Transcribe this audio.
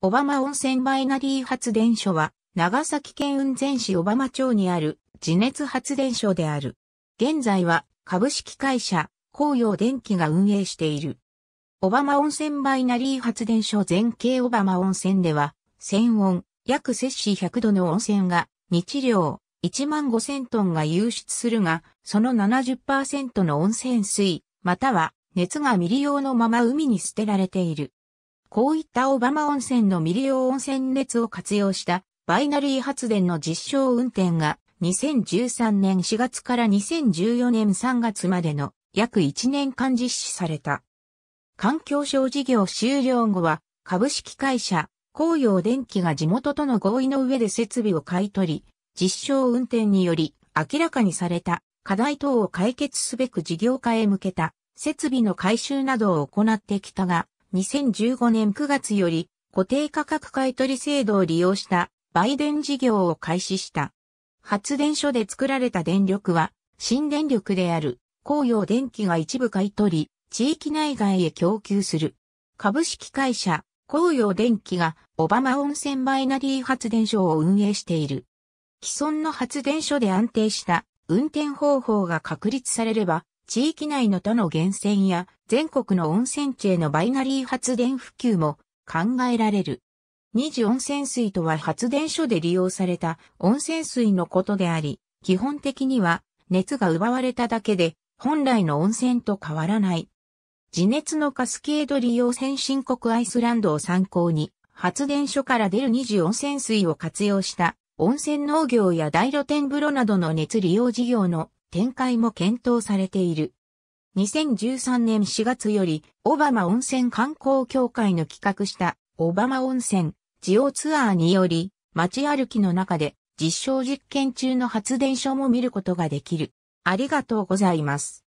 小浜温泉バイナリー発電所は、長崎県雲仙市小浜町にある地熱発電所である。現在は株式会社、紅葉電機が運営している。小浜温泉バイナリー発電所全景小浜温泉では、千温、約摂氏100度の温泉が、日量、1万5000トンが流出するが、その70%の温泉水、または熱が未利用のまま海に捨てられている。こういったオバマ温泉の未利用温泉熱を活用したバイナリー発電の実証運転が2013年4月から2014年3月までの約1年間実施された。環境省事業終了後は株式会社紅葉電機が地元との合意の上で設備を買い取り、実証運転により明らかにされた課題等を解決すべく事業化へ向けた設備の改修などを行ってきたが、2015年9月より固定価格買取制度を利用した売電事業を開始した。発電所で作られた電力は新電力である公用電気が一部買い取り、地域内外へ供給する。株式会社、公用電気がオバマ温泉バイナリー発電所を運営している。既存の発電所で安定した運転方法が確立されれば、地域内の都の源泉や全国の温泉地へのバイナリー発電普及も考えられる。二次温泉水とは発電所で利用された温泉水のことであり、基本的には熱が奪われただけで本来の温泉と変わらない。地熱のカスケード利用先進国アイスランドを参考に、発電所から出る二次温泉水を活用した温泉農業や大露天風呂などの熱利用事業の展開も検討されている。2013年4月より、オバマ温泉観光協会の企画した、オバマ温泉、ジオツアーにより、街歩きの中で、実証実験中の発電所も見ることができる。ありがとうございます。